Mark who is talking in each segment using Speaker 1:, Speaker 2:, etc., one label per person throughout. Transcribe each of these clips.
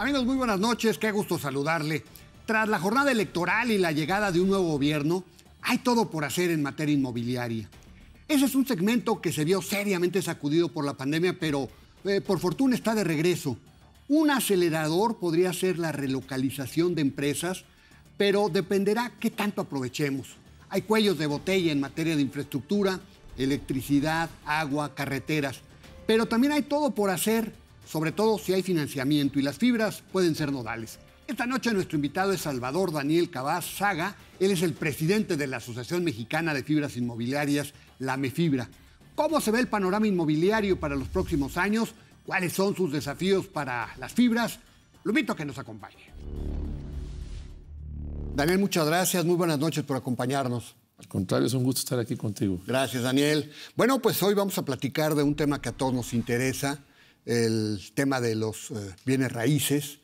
Speaker 1: Amigos, muy buenas noches, qué gusto saludarle. Tras la jornada electoral y la llegada de un nuevo gobierno, hay todo por hacer en materia inmobiliaria. Ese es un segmento que se vio seriamente sacudido por la pandemia, pero eh, por fortuna está de regreso. Un acelerador podría ser la relocalización de empresas, pero dependerá qué tanto aprovechemos. Hay cuellos de botella en materia de infraestructura, electricidad, agua, carreteras, pero también hay todo por hacer sobre todo si hay financiamiento y las fibras pueden ser nodales. Esta noche nuestro invitado es Salvador Daniel Cabaz Saga. Él es el presidente de la Asociación Mexicana de Fibras Inmobiliarias, la MEFIBRA. ¿Cómo se ve el panorama inmobiliario para los próximos años? ¿Cuáles son sus desafíos para las fibras? Lo invito a que nos acompañe. Daniel, muchas gracias. Muy buenas noches por acompañarnos. Al contrario, es un gusto estar aquí contigo. Gracias, Daniel. Bueno, pues hoy vamos a platicar de un tema que a todos nos interesa, el tema de los eh, bienes raíces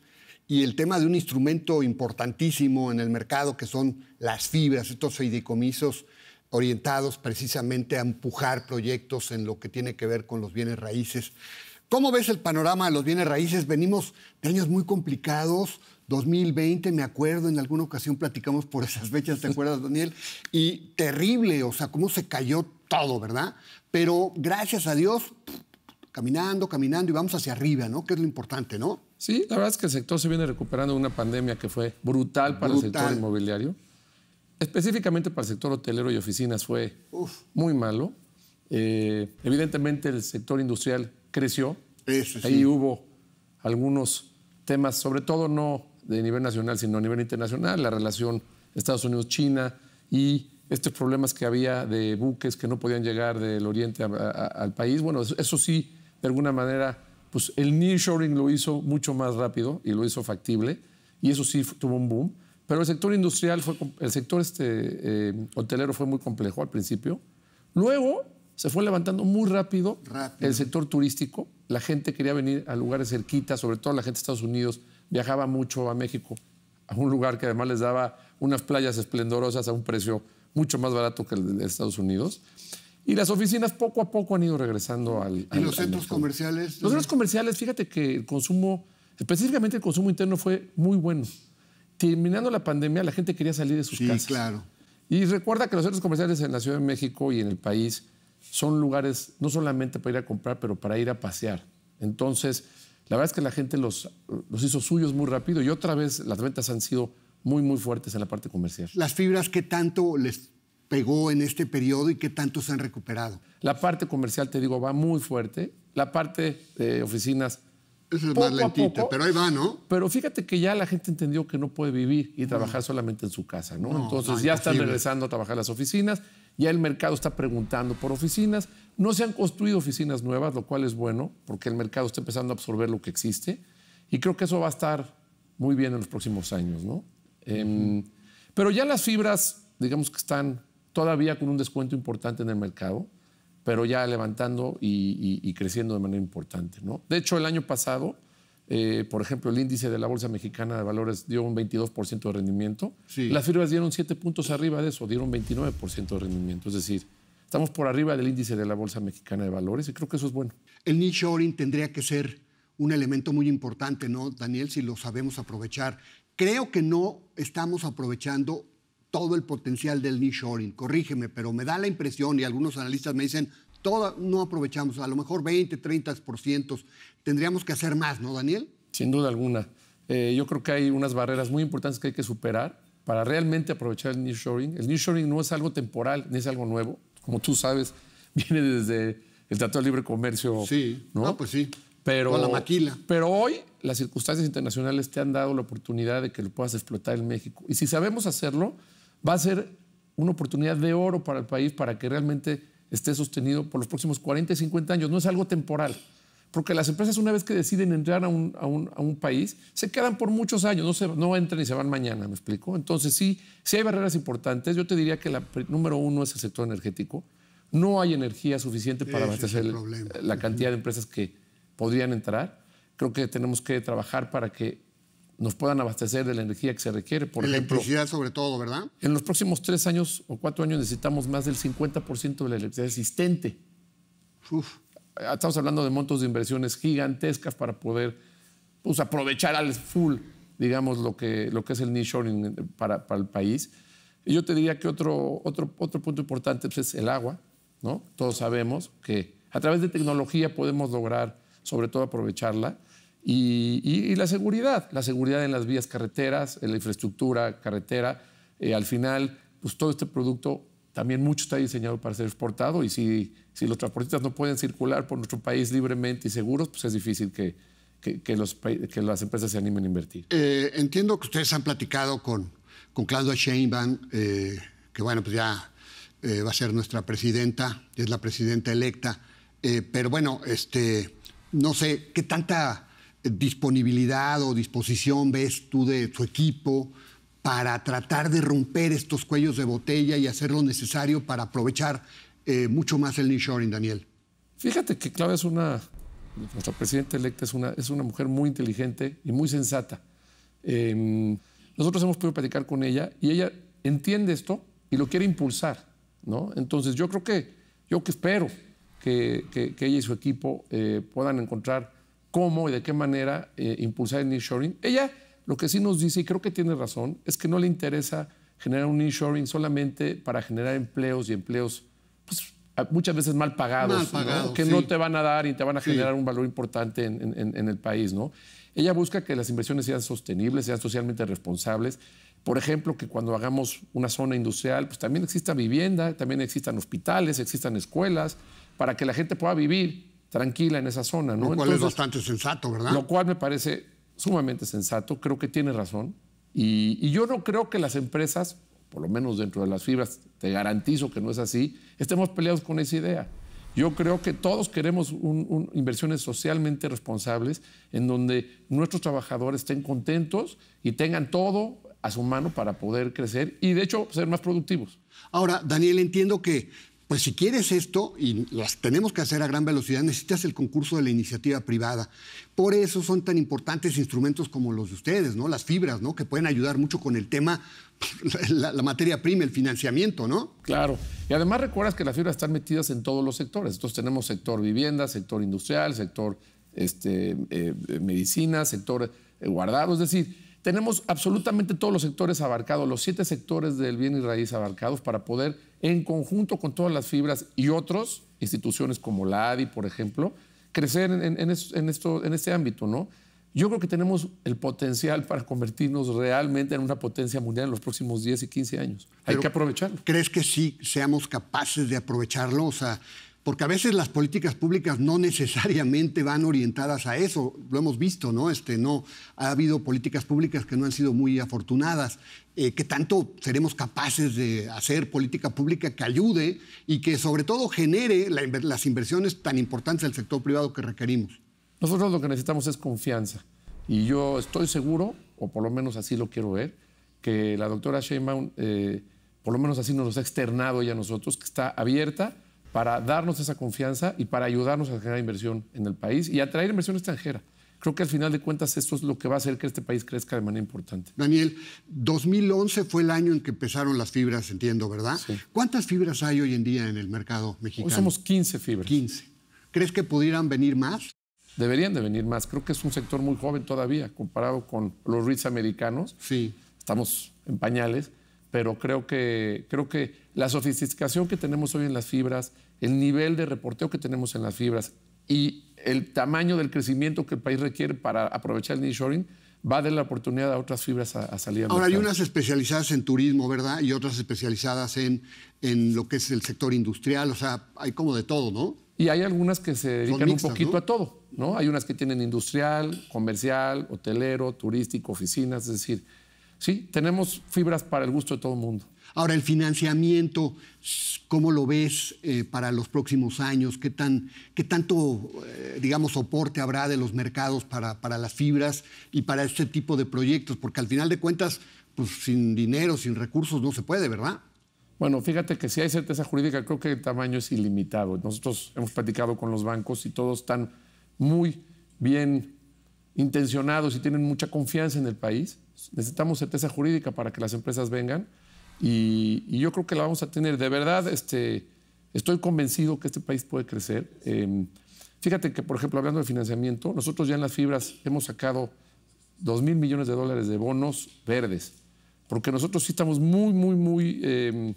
Speaker 1: y el tema de un instrumento importantísimo en el mercado que son las fibras, estos fideicomisos orientados precisamente a empujar proyectos en lo que tiene que ver con los bienes raíces. ¿Cómo ves el panorama de los bienes raíces? Venimos de años muy complicados, 2020, me acuerdo, en alguna ocasión platicamos por esas fechas, ¿te acuerdas, Daniel? Y terrible, o sea, cómo se cayó todo, ¿verdad? Pero gracias a Dios, caminando, caminando y vamos hacia arriba, ¿no? Que es lo importante, ¿no?
Speaker 2: Sí, la verdad es que el sector se viene recuperando de una pandemia que fue brutal para el sector inmobiliario. Específicamente para el sector hotelero y oficinas fue muy malo. Eh, evidentemente el sector industrial creció. Eso, Ahí hubo algunos temas, sobre todo no de nivel nacional, sino a nivel internacional, la relación Estados Unidos-China y estos problemas que había de buques que no podían llegar del oriente al país. Bueno, eso sí de alguna manera, pues el nearshoring lo hizo mucho más rápido y lo hizo factible, y eso sí tuvo un boom. Pero el sector industrial, fue, el sector este, eh, hotelero fue muy complejo al principio. Luego se fue levantando muy rápido, rápido, el sector turístico. La gente quería venir a lugares cerquitas, sobre todo la gente de Estados Unidos viajaba mucho a México, a un lugar que además les daba unas playas esplendorosas a un precio mucho más barato que el de Estados Unidos. Y las oficinas poco a poco han ido regresando al... ¿Y los centros comerciales? Los centros comerciales, fíjate que el consumo, específicamente el consumo interno fue muy bueno. Terminando la pandemia, la gente quería salir de sus casas. Sí, claro. Y recuerda que los centros comerciales en la Ciudad de México y en el país son lugares no solamente para ir a comprar, pero para ir a pasear. Entonces, la verdad es que la gente los, los hizo suyos muy rápido y otra vez las ventas han sido muy, muy fuertes en la parte comercial.
Speaker 1: ¿Las fibras que tanto les pegó en este periodo y qué tanto se han recuperado? La parte comercial, te digo, va muy fuerte. La parte
Speaker 2: de oficinas... Eso es más lentita, pero ahí va, ¿no? Pero fíjate que ya la gente entendió que no puede vivir y trabajar solamente en su casa, ¿no? Entonces ya están regresando a trabajar las oficinas, ya el mercado está preguntando por oficinas, no se han construido oficinas nuevas, lo cual es bueno, porque el mercado está empezando a absorber lo que existe y creo que eso va a estar muy bien en los próximos años, ¿no? Em, pero ya las fibras, digamos que están todavía con un descuento importante en el mercado, pero ya levantando y, creciendo de manera importante. ¿no? De hecho, el año pasado, eh, por ejemplo, el índice de la Bolsa Mexicana de Valores dio un 22% de rendimiento. Las firmas dieron 7 puntos arriba de eso, dieron 29% de rendimiento. Es decir, estamos por arriba del índice de la Bolsa Mexicana de Valores
Speaker 1: y creo que eso es bueno. El nearshoring tendría que ser un elemento muy importante, ¿no, Daniel? Si lo sabemos aprovechar. Creo que no estamos aprovechando todo el potencial del nearshoring. Corrígeme, pero me da la impresión, y algunos analistas me dicen, todo, no aprovechamos, a lo mejor 20, 30%. Tendríamos que hacer más, ¿no, Daniel?
Speaker 2: Sin duda alguna. Eh, yo creo que hay unas barreras muy importantes que hay que superar para realmente aprovechar el nearshoring. El nearshoring no es algo temporal, ni es algo nuevo. Como tú sabes, viene desde el Tratado de Libre Comercio. Sí, ¿no? Ah, pues sí. Pero, Con la maquila. Pero hoy las circunstancias internacionales te han dado la oportunidad de que lo puedas explotar en México. Y si sabemos hacerlo, va a ser una oportunidad de oro para el país para que realmente esté sostenido por los próximos 40 y 50 años. No es algo temporal, porque las empresas una vez que deciden entrar a un, país, se quedan por muchos años, no, se, no entran y se van mañana, ¿me explico? Entonces sí, sí hay barreras importantes. Yo te diría que la número uno es el sector energético. No hay energía suficiente para abastecer la cantidad de empresas que podrían entrar. Creo que tenemos que trabajar para que nos puedan abastecer de la energía que se requiere. Por electricidad
Speaker 1: sobre todo, ¿verdad?
Speaker 2: En los próximos tres años o cuatro años necesitamos más del 50% de la electricidad existente. Estamos hablando de montos de inversiones gigantescas para poder pues, aprovechar al full, digamos, lo que, lo que es el nearshoring para, para el país. Y yo te diría que otro, otro, otro punto importante pues, es el agua, ¿no? Todos sabemos que a través de tecnología podemos lograr, sobre todo, aprovecharla y, la seguridad, la seguridad en las vías carreteras, en la infraestructura carretera. Eh, al final, pues todo este producto también mucho está diseñado para ser exportado y si, si los transportistas no pueden circular por nuestro país libremente y seguros, pues es difícil que, los, que las empresas se animen a invertir.
Speaker 1: Eh, entiendo que ustedes han platicado con, con Claudia Sheinbaum, eh, que bueno, pues ya va a ser nuestra presidenta, es la presidenta electa, pero bueno, este, no sé qué tanta disponibilidad o disposición ves tú de tu equipo para tratar de romper estos cuellos de botella y hacer lo necesario para aprovechar eh, mucho más el nearshoring, Daniel? Fíjate que Claudia es una,
Speaker 2: nuestra presidenta electa es una, es una mujer muy inteligente y muy sensata. Em, nosotros hemos podido platicar con ella y ella entiende esto y lo quiere impulsar, ¿no? Entonces yo creo que, yo que espero que, que, ella y su equipo eh, puedan encontrar cómo y de qué manera eh, impulsar el nearshoring. Ella lo que sí nos dice, y creo que tiene razón, es que no le interesa generar un nearshoring solamente para generar empleos y empleos pues, muchas veces mal pagados, que no te van a dar y te van a generar un valor importante en, en, el país. ¿no? Ella busca que las inversiones sean sostenibles, sean socialmente responsables. Por ejemplo, que cuando hagamos una zona industrial, pues también exista vivienda, también existan hospitales, existan escuelas, para que la gente pueda vivir tranquila en esa zona. ¿no? Lo cual es bastante
Speaker 1: sensato, ¿verdad? Lo
Speaker 2: cual me parece sumamente sensato, creo que tiene razón. Y, yo no creo que las empresas, por lo menos dentro de las fibras, te garantizo que no es así, estemos peleados con esa idea. Yo creo que todos queremos inversiones socialmente responsables en donde nuestros trabajadores estén contentos y tengan todo
Speaker 1: a su mano para poder crecer y de hecho ser más productivos. Ahora, Daniel, entiendo que pues si quieres esto, y las tenemos que hacer a gran velocidad, necesitas el concurso de la iniciativa privada. Por eso son tan importantes instrumentos como los de ustedes, ¿no? Las fibras, ¿no? Que pueden ayudar mucho con el tema, la, materia prima, el financiamiento, ¿no? Claro. Y además
Speaker 2: recuerdas que las fibras están metidas en todos los sectores. Entonces tenemos sector vivienda, sector industrial, sector este, eh, eh, medicina, sector eh, guardado. Es decir, tenemos absolutamente todos los sectores abarcados, los siete sectores del bien y raíz abarcados para poder, en conjunto con todas las fibras y otros, instituciones como la ADI, por ejemplo, crecer en, este ámbito, ¿no? Yo creo que tenemos el potencial para convertirnos realmente
Speaker 1: en una potencia mundial en los próximos 10 y 15 años. Hay que aprovecharlo. ¿Crees que sí seamos capaces de aprovecharlo? O sea, porque a veces las políticas públicas no necesariamente van orientadas a eso, lo hemos visto, ¿no? Este, no ha habido políticas públicas que no han sido muy afortunadas. Eh, ¿Qué tanto seremos capaces de hacer política pública que ayude y que sobre todo genere las inversiones tan importantes del sector privado que requerimos? Nosotros lo que necesitamos es confianza. Y yo estoy seguro, o por lo menos así lo quiero
Speaker 2: ver, que la doctora Sheinbaum, eh, por lo menos así nos lo ha externado ella a nosotros, que está abierta para darnos esa confianza y para ayudarnos a generar inversión en el país y atraer
Speaker 1: inversión extranjera. Creo que al final de cuentas esto es lo que va a hacer que este país crezca de manera importante. Daniel, 2011 fue el año en que empezaron las fibras, entiendo, ¿verdad? Sí. ¿Cuántas fibras hay hoy en día en el mercado mexicano? Hoy somos 15 fibras. 15. ¿Crees que pudieran venir más?
Speaker 2: Deberían de venir más. Creo que es un sector muy joven todavía comparado con los REITs americanos. Sí. Estamos en pañales pero creo que, creo que la sofisticación que tenemos hoy en las fibras, el nivel de reporteo que tenemos en las fibras y el tamaño del crecimiento que el país requiere para aprovechar el nearshoring, va a dar la oportunidad a otras fibras a, a salir. Ahora, hay unas
Speaker 1: especializadas en turismo, ¿verdad? Y otras especializadas en, en lo que es el sector industrial, o sea, hay como de todo, ¿no?
Speaker 2: Y hay algunas que se dedican un poquito a
Speaker 1: todo, ¿no? Hay
Speaker 2: unas que tienen industrial, comercial, hotelero, turístico, oficinas, es decir,
Speaker 1: Sí, tenemos fibras para el gusto de todo el mundo. Ahora, el financiamiento, ¿cómo lo ves eh, para los próximos años? ¿Qué, tanto, eh, digamos, soporte habrá de los mercados para, para, las fibras y para este tipo de proyectos? Porque al final de cuentas, pues sin dinero, sin recursos, no se puede, ¿verdad? Bueno, fíjate que si hay certeza jurídica,
Speaker 2: creo que el tamaño es ilimitado. Nosotros hemos platicado con los bancos y todos están muy bien intencionados y tienen mucha confianza en el país necesitamos certeza jurídica para que las empresas vengan y, yo creo que la vamos a tener. De verdad, este, estoy convencido que este país puede crecer. Em, fíjate que, por ejemplo, hablando de financiamiento, nosotros ya en las fibras hemos sacado 2 mil millones de dólares de bonos verdes, porque nosotros sí estamos muy, muy, muy, em,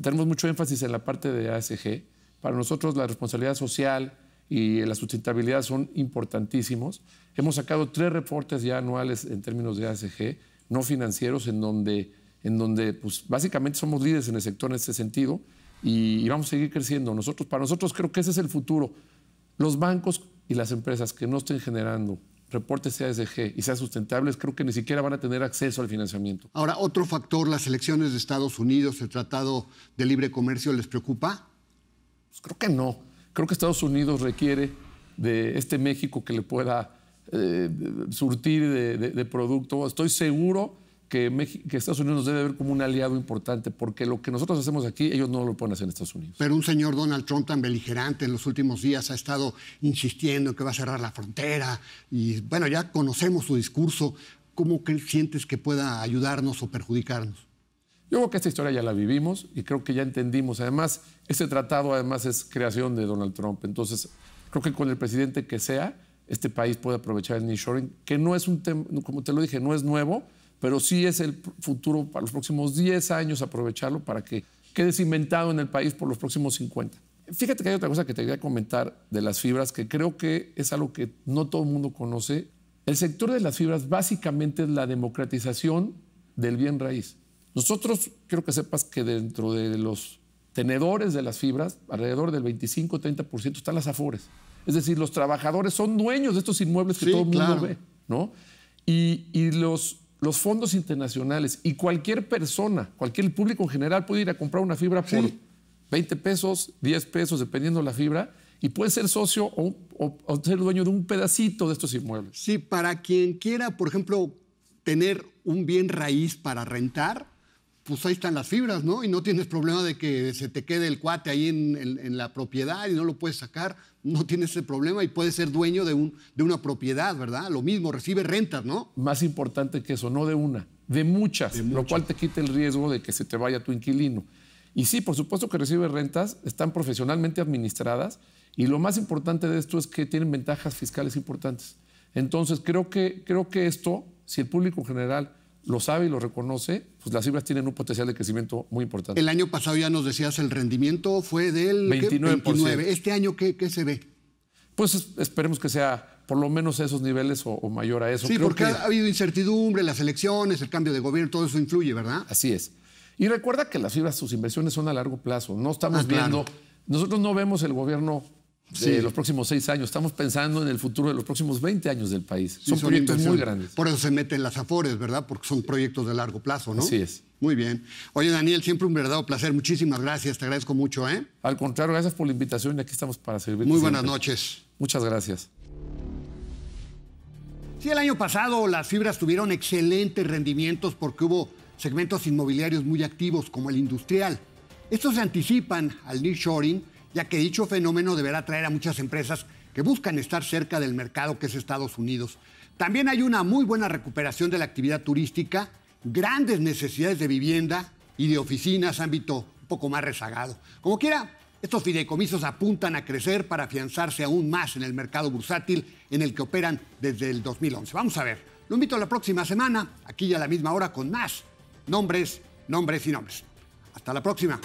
Speaker 2: tenemos mucho énfasis en la parte de ASG. Para nosotros la responsabilidad social, y la sustentabilidad son importantísimos. Hemos sacado tres reportes ya anuales en términos de ASG, no financieros, en donde, en donde pues, básicamente somos líderes en el sector en este sentido y, y, vamos a seguir creciendo. Nosotros, para nosotros creo que ese es el futuro. Los bancos y las empresas que no estén generando reportes ASG y sean sustentables, creo que ni siquiera van a tener acceso al financiamiento.
Speaker 1: Ahora, otro factor, las elecciones de Estados Unidos, el Tratado de Libre Comercio, ¿les preocupa? Pues creo que no creo que Estados Unidos requiere de este México
Speaker 2: que le pueda eh, surtir de, producto. Estoy seguro que, Estados Unidos nos debe ver como un aliado importante, porque lo que nosotros hacemos aquí, ellos no lo pueden hacer en Estados
Speaker 1: Unidos. Pero un señor Donald Trump tan beligerante en los últimos días ha estado insistiendo en que va a cerrar la frontera, y bueno, ya conocemos su discurso. ¿Cómo que sientes que pueda ayudarnos o perjudicarnos?
Speaker 2: Yo creo que esta historia ya la vivimos y creo que ya entendimos. Además, este tratado además es creación de Donald Trump. Entonces, creo que con el presidente que sea, este país puede aprovechar el nearshoring, que no es un tema, como te lo dije, no es nuevo, pero sí es el futuro para los próximos 10 años aprovecharlo para que quede cimentado en el país por los próximos 50. Fíjate que hay otra cosa que te quería comentar de las fibras, que creo que es algo que no todo el mundo conoce. El sector de las fibras básicamente es la democratización del bien raíz. Nosotros quiero que sepas que dentro de los tenedores de las fibras, alrededor del 25-30% están las afores. Es decir, los trabajadores son dueños de estos inmuebles que todo el mundo ve, ¿no? Y, los, los, fondos internacionales y cualquier persona, cualquier público en general puede ir a comprar una fibra por 20 pesos, 10 pesos, dependiendo la fibra, y puede ser socio o ser dueño de un
Speaker 1: pedacito de estos inmuebles. Sí, para quien quiera, por ejemplo, tener un bien raíz para rentar, pues ahí están las fibras, ¿no? Y no tienes problema de que se te quede el cuate ahí en, en, la propiedad y no lo puedes sacar, no tienes ese problema y puedes ser dueño de, un, de una propiedad, ¿verdad? Lo mismo, recibe rentas, ¿no? Más importante que eso, no de una, de
Speaker 2: muchas, lo cual te quita el riesgo de que se te vaya tu inquilino. Y sí, por supuesto que recibe rentas, están profesionalmente administradas y lo más importante de esto es que tienen ventajas fiscales importantes. Entonces, creo que, creo que esto, si el público general lo sabe y lo reconoce, pues las fibras tienen un potencial de crecimiento muy importante. El año pasado ya
Speaker 1: nos decías el rendimiento fue del 29%. ¿Este año qué, se ve?
Speaker 2: Pues esperemos que sea por lo menos esos niveles o, mayor a eso. Sí, porque ha
Speaker 1: habido incertidumbre, las elecciones, el cambio de gobierno, todo eso influye, ¿verdad? Así es. Y recuerda que las fibras, sus inversiones son a largo plazo. No estamos ah, viendo,
Speaker 2: nosotros no vemos el gobierno de sí. los próximos seis años. Estamos pensando en el futuro de los
Speaker 1: próximos 20 años del país. son, proyectos muy grandes. Por eso se meten las AFORES, ¿verdad? Porque son proyectos de largo plazo, ¿no? Así es. Muy bien. Oye, Daniel, siempre un verdadero placer. Muchísimas gracias. Te agradezco mucho, ¿eh? Al contrario, gracias por la invitación y aquí estamos para servir. Muy buenas noches.
Speaker 2: Muchas gracias.
Speaker 1: Sí, el año pasado las fibras tuvieron excelentes rendimientos porque hubo segmentos inmobiliarios muy activos como el industrial. Estos se anticipan al nearshoring ya que dicho fenómeno deberá atraer a muchas empresas que buscan estar cerca del mercado que es Estados Unidos. También hay una muy buena recuperación de la actividad turística, grandes necesidades de vivienda y de oficinas, ámbito un poco más rezagado. Como quiera, estos fideicomisos apuntan a crecer para afianzarse aún más en el mercado bursátil en el que operan desde el 2011. Vamos a ver, lo invito a la próxima semana, aquí ya a la misma hora, con más nombres, nombres y nombres. Hasta la próxima.